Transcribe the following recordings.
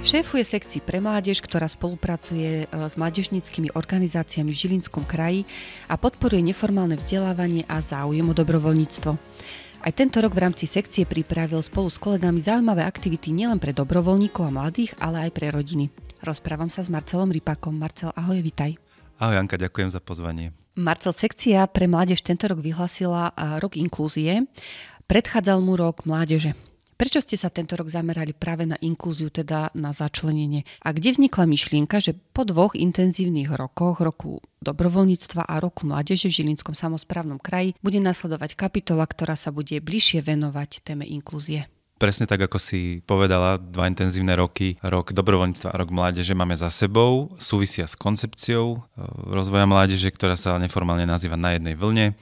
Šéfuje sekcii pre mládež, ktorá spolupracuje e, s mládežníckými organizáciami v Žilinskom kraji a podporuje neformálne vzdelávanie a záujem o dobrovoľníctvo. Aj tento rok v rámci sekcie pripravil spolu s kolegami zaujímavé aktivity nielen pre dobrovoľníkov a mladých, ale aj pre rodiny. Rozprávam sa s Marcelom Rypakom. Marcel, ahoj, vitaj. Ahoj Janka, ďakujem za pozvanie. Marcel, sekcia pre mládež tento rok vyhlasila e, rok inklúzie. Predchádzal mu rok mládeže. Prečo ste sa tento rok zamerali práve na inklúziu, teda na začlenenie? A kde vznikla myšlienka, že po dvoch intenzívnych rokoch, roku dobrovoľníctva a roku mládeže v Žilinskom samozprávnom kraji, bude nasledovať kapitola, ktorá sa bude bližšie venovať téme inklúzie? presne tak, ako si povedala, dva intenzívne roky, rok dobrovoľníctva a rok mládeže máme za sebou, súvisia s koncepciou e, rozvoja mládeže, ktorá sa neformálne nazýva na jednej vlne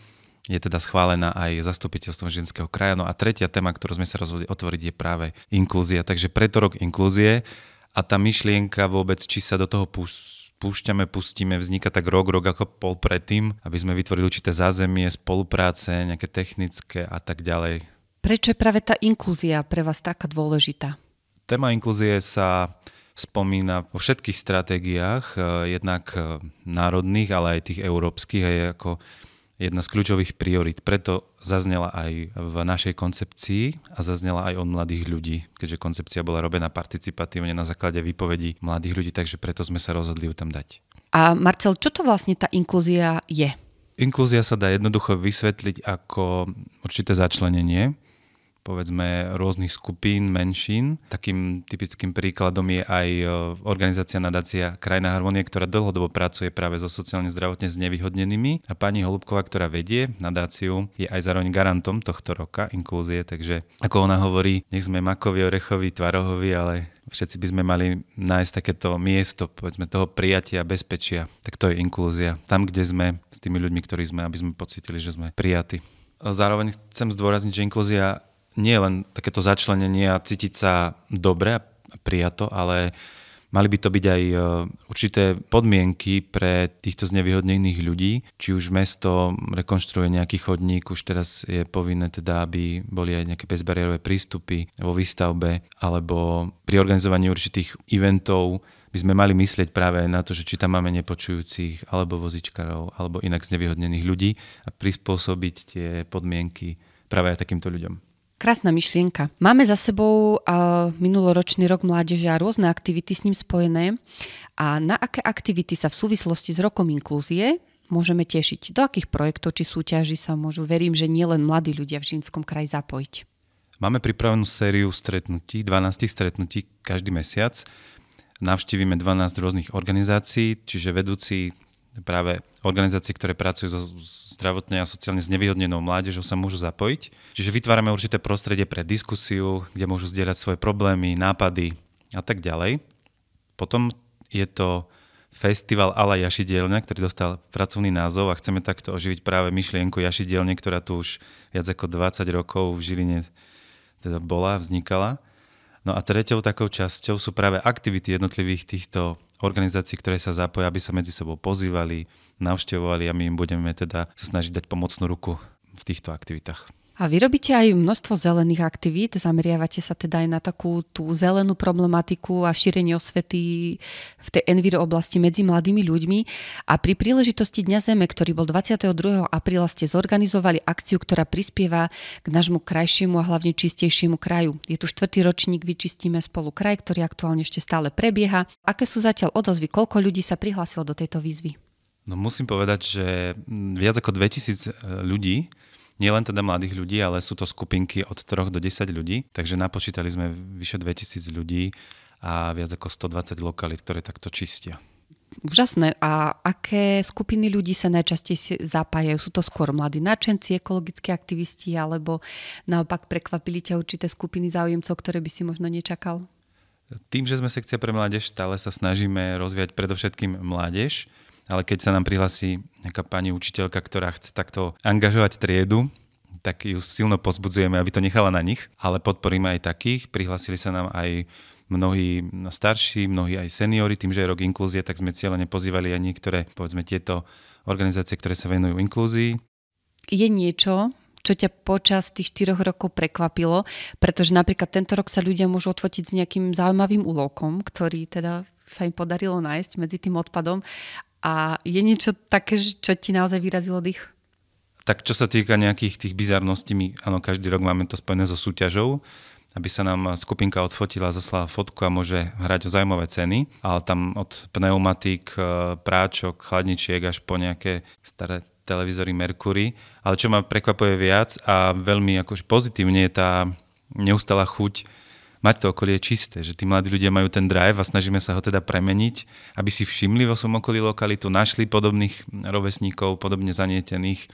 je teda schválená aj zastupiteľstvom ženského kraja. No a tretia téma, ktorú sme sa rozhodli otvoriť, je práve inklúzia. Takže preto rok inklúzie a tá myšlienka vôbec, či sa do toho púšťame, pustíme, vzniká tak rok, rok ako pol predtým, aby sme vytvorili určité zázemie, spolupráce, nejaké technické a tak ďalej. Prečo je práve tá inklúzia pre vás taká dôležitá? Téma inklúzie sa spomína vo všetkých stratégiách, eh, jednak eh, národných, ale aj tých európskych, aj ako jedna z kľúčových priorit. Preto zaznela aj v našej koncepcii a zaznela aj od mladých ľudí, keďže koncepcia bola robená participatívne na základe výpovedí mladých ľudí, takže preto sme sa rozhodli ju tam dať. A Marcel, čo to vlastne tá inklúzia je? Inklúzia sa dá jednoducho vysvetliť ako určité začlenenie povedzme rôznych skupín, menšín. Takým typickým príkladom je aj e, organizácia nadácia Krajina harmonie, ktorá dlhodobo pracuje práve so sociálne zdravotne znevýhodnenými a pani Holubková, ktorá vedie nadáciu, je aj zároveň garantom tohto roka inklúzie, takže ako ona hovorí, nech sme makovi, orechovi, tvarohovi, ale všetci by sme mali nájsť takéto miesto, povedzme, toho prijatia, bezpečia. Tak to je inklúzia. Tam, kde sme s tými ľuďmi, ktorí sme, aby sme pocitili, že sme prijatí. Zároveň chcem zdôrazniť, že inklúzia nie len takéto začlenenie a cítiť sa dobre a prijato, ale mali by to byť aj e, určité podmienky pre týchto znevýhodnených ľudí. Či už mesto rekonštruuje nejaký chodník, už teraz je povinné teda, aby boli aj nejaké bezbariérové prístupy vo výstavbe, alebo pri organizovaní určitých eventov by sme mali myslieť práve na to, že či tam máme nepočujúcich, alebo vozičkarov, alebo inak znevýhodnených ľudí a prispôsobiť tie podmienky práve aj takýmto ľuďom. Krásna myšlienka. Máme za sebou uh, minuloročný rok mládeže a rôzne aktivity s ním spojené. A na aké aktivity sa v súvislosti s rokom inklúzie môžeme tešiť? Do akých projektov či súťaží sa môžu, verím, že nielen mladí ľudia v Žínskom kraji zapojiť? Máme pripravenú sériu stretnutí, 12 stretnutí každý mesiac. Navštívime 12 rôznych organizácií, čiže vedúci práve organizácie, ktoré pracujú so zdravotne a sociálne znevýhodnenou mládežou sa môžu zapojiť. Čiže vytvárame určité prostredie pre diskusiu, kde môžu zdieľať svoje problémy, nápady a tak ďalej. Potom je to festival Ala Jašidielňa, ktorý dostal pracovný názov a chceme takto oživiť práve myšlienku Jašidielne, ktorá tu už viac ako 20 rokov v Žiline teda bola, vznikala. No a treťou takou časťou sú práve aktivity jednotlivých týchto organizácií, ktoré sa zapoja, aby sa medzi sebou pozývali, navštevovali a my im budeme teda sa snažiť dať pomocnú ruku v týchto aktivitách. A vy robíte aj množstvo zelených aktivít, zameriavate sa teda aj na takú tú zelenú problematiku a šírenie osvety v tej enviro oblasti medzi mladými ľuďmi. A pri príležitosti Dňa Zeme, ktorý bol 22. apríla, ste zorganizovali akciu, ktorá prispieva k nášmu krajšiemu a hlavne čistejšiemu kraju. Je tu štvrtý ročník Vyčistíme spolu kraj, ktorý aktuálne ešte stále prebieha. Aké sú zatiaľ odozvy? Koľko ľudí sa prihlásilo do tejto výzvy? No musím povedať, že viac ako 2000 e, ľudí nielen teda mladých ľudí, ale sú to skupinky od 3 do 10 ľudí, takže napočítali sme vyše 2000 ľudí a viac ako 120 lokalít, ktoré takto čistia. Úžasné. A aké skupiny ľudí sa najčastej zapájajú? Sú to skôr mladí nadšenci, ekologickí aktivisti, alebo naopak prekvapili ťa určité skupiny záujemcov, ktoré by si možno nečakal? Tým, že sme sekcia pre mládež, stále sa snažíme rozvíjať predovšetkým mládež, ale keď sa nám prihlasí nejaká pani učiteľka, ktorá chce takto angažovať triedu, tak ju silno pozbudzujeme, aby to nechala na nich, ale podporíme aj takých. Prihlasili sa nám aj mnohí starší, mnohí aj seniory, tým, že je rok inklúzie, tak sme cieľene pozývali aj niektoré, povedzme, tieto organizácie, ktoré sa venujú inklúzii. Je niečo, čo ťa počas tých 4 rokov prekvapilo, pretože napríklad tento rok sa ľudia môžu otvotiť s nejakým zaujímavým úlokom, ktorý teda sa im podarilo nájsť medzi tým odpadom a je niečo také, čo ti naozaj vyrazilo dých? Tak čo sa týka nejakých tých bizarností, my áno, každý rok máme to spojené so súťažou, aby sa nám skupinka odfotila, zaslala fotku a môže hrať o zaujímavé ceny, ale tam od pneumatík, e, práčok, chladničiek až po nejaké staré televízory Mercury. Ale čo ma prekvapuje viac a veľmi akože pozitívne je tá neustála chuť mať to okolie čisté, že tí mladí ľudia majú ten drive a snažíme sa ho teda premeniť, aby si všimli vo svojom okolí lokalitu, našli podobných rovesníkov, podobne zanietených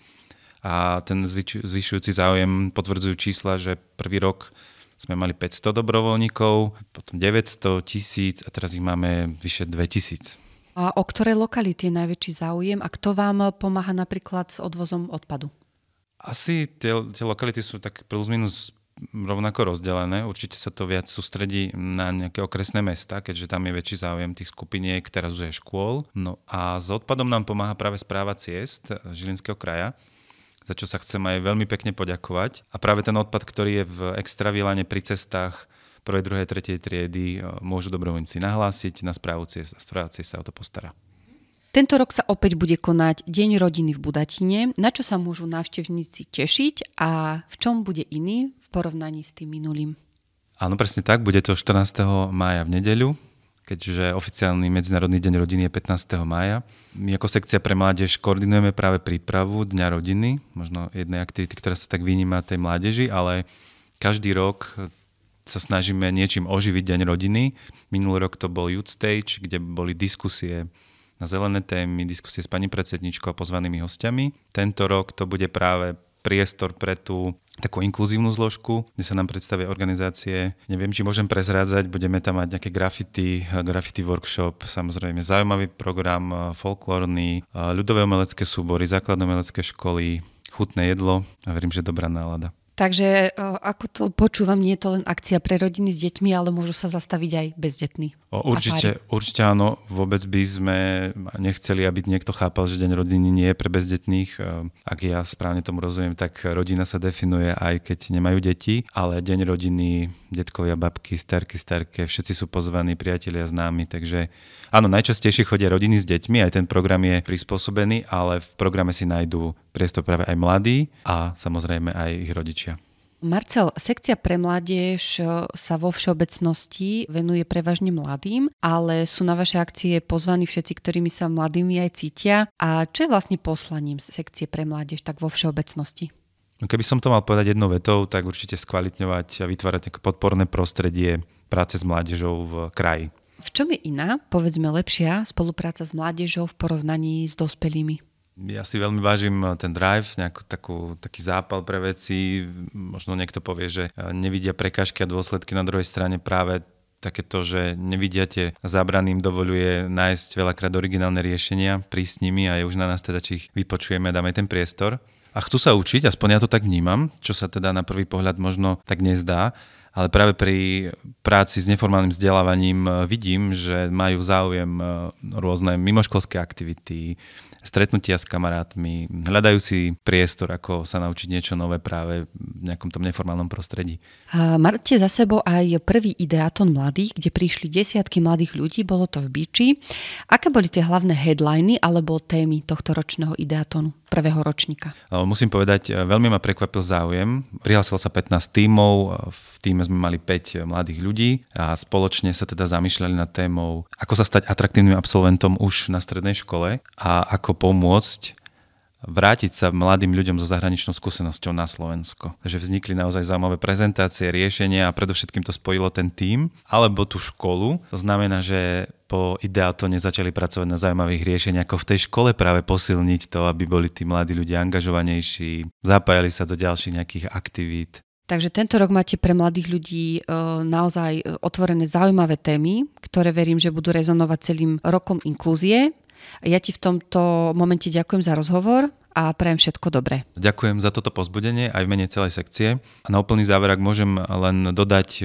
a ten zvyšujúci záujem potvrdzujú čísla, že prvý rok sme mali 500 dobrovoľníkov, potom 900, 1000 a teraz ich máme vyše 2000. A o ktoré lokality je najväčší záujem a kto vám pomáha napríklad s odvozom odpadu? Asi tie, tie lokality sú tak plus minus rovnako rozdelené. Určite sa to viac sústredí na nejaké okresné mesta, keďže tam je väčší záujem tých skupiniek, teraz už je škôl. No a s odpadom nám pomáha práve správa ciest Žilinského kraja za čo sa chcem aj veľmi pekne poďakovať. A práve ten odpad, ktorý je v extravilane pri cestách, prvej, druhej, tretej triedy e, môžu dobrovoľníci nahlásiť na správu ciest a správa sa o to postará. Tento rok sa opäť bude konať Deň rodiny v Budatine, na čo sa môžu návštevníci tešiť a v čom bude iný porovnaní s tým minulým. Áno, presne tak. Bude to 14. mája v nedeľu, keďže oficiálny Medzinárodný deň rodiny je 15. mája. My ako sekcia pre mládež koordinujeme práve prípravu Dňa rodiny, možno jednej aktivity, ktorá sa tak vyníma tej mládeži, ale každý rok sa snažíme niečím oživiť Deň rodiny. Minulý rok to bol Youth Stage, kde boli diskusie na zelené témy, diskusie s pani predsedničkou a pozvanými hostiami. Tento rok to bude práve priestor pre tú takú inkluzívnu zložku, kde sa nám predstavia organizácie. Neviem, či môžem prezrádzať, budeme tam mať nejaké graffiti, graffiti workshop, samozrejme zaujímavý program, eh, folklórny, eh, ľudové umelecké súbory, základné umelecké školy, chutné jedlo a verím, že dobrá nálada. Takže eh, ako to počúvam, nie je to len akcia pre rodiny s deťmi, ale môžu sa zastaviť aj bezdetní. Určite, určite áno, vôbec by sme nechceli, aby niekto chápal, že Deň rodiny nie je pre bezdetných. Ak ja správne tomu rozumiem, tak rodina sa definuje aj keď nemajú deti, ale Deň rodiny, detkovia, babky, starky, starke, všetci sú pozvaní, priatelia, známi, takže áno, najčastejšie chodia rodiny s deťmi, aj ten program je prispôsobený, ale v programe si nájdú priestor práve aj mladí a samozrejme aj ich rodičia. Marcel, sekcia pre mládež eh, sa vo všeobecnosti venuje prevažne mladým, ale sú na vaše akcie pozvaní všetci, ktorými sa mladými aj cítia. A čo je vlastne poslaním sekcie pre mládež tak vo všeobecnosti? No, keby som to mal povedať jednou vetou, tak určite skvalitňovať a vytvárať nejaké podporné prostredie práce s mládežou v kraji. V čom je iná, povedzme lepšia, spolupráca s mládežou v porovnaní s dospelými? ja si veľmi vážim eh, ten drive, nejakú, takú, taký zápal pre veci. Možno niekto povie, že eh, nevidia prekažky a dôsledky na druhej strane práve takéto, že nevidia zábrany im dovoluje nájsť veľakrát originálne riešenia, prísť s nimi a je už na nás teda, či ich vypočujeme a dáme ten priestor. A chcú sa učiť, aspoň ja to tak vnímam, čo sa teda na prvý pohľad možno tak nezdá ale práve pri práci s neformálnym vzdelávaním e, vidím, že majú záujem e, rôzne mimoškolské aktivity, stretnutia s kamarátmi, hľadajú si priestor, ako sa naučiť niečo nové práve v nejakom tom neformálnom prostredí. A máte za sebou aj prvý ideaton mladých, kde prišli desiatky mladých ľudí, bolo to v Biči. Aké boli tie hlavné headliny alebo témy tohto ročného ideatonu? prvého ročníka? E, musím povedať, veľmi ma prekvapil záujem. Prihlásilo sa 15 tímov, v týme programe sme mali 5 eh, mladých ľudí a spoločne sa teda zamýšľali nad témou, ako sa stať atraktívnym absolventom už na strednej škole a ako pomôcť vrátiť sa mladým ľuďom so zahraničnou skúsenosťou na Slovensko. Takže vznikli naozaj zaujímavé prezentácie, riešenia a predovšetkým to spojilo ten tím alebo tú školu. To znamená, že po ideátone začali pracovať na zaujímavých riešeniach, ako v tej škole práve posilniť to, aby boli tí mladí ľudia angažovanejší, zapájali sa do ďalších nejakých aktivít, Takže tento rok máte pre mladých ľudí e, naozaj e, otvorené zaujímavé témy, ktoré verím, že budú rezonovať celým rokom inklúzie. Ja ti v tomto momente ďakujem za rozhovor a prajem všetko dobré. Ďakujem za toto pozbudenie aj v mene celej sekcie. A na úplný záver, ak môžem len dodať, e,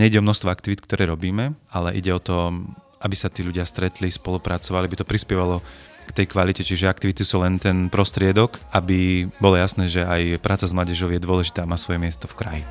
nejde o množstvo aktivít, ktoré robíme, ale ide o to, aby sa tí ľudia stretli, spolupracovali, aby to prispievalo k tej kvalite, čiže aktivity sú len ten prostriedok, aby bolo jasné, že aj práca s mládežou je dôležitá a má svoje miesto v kraji.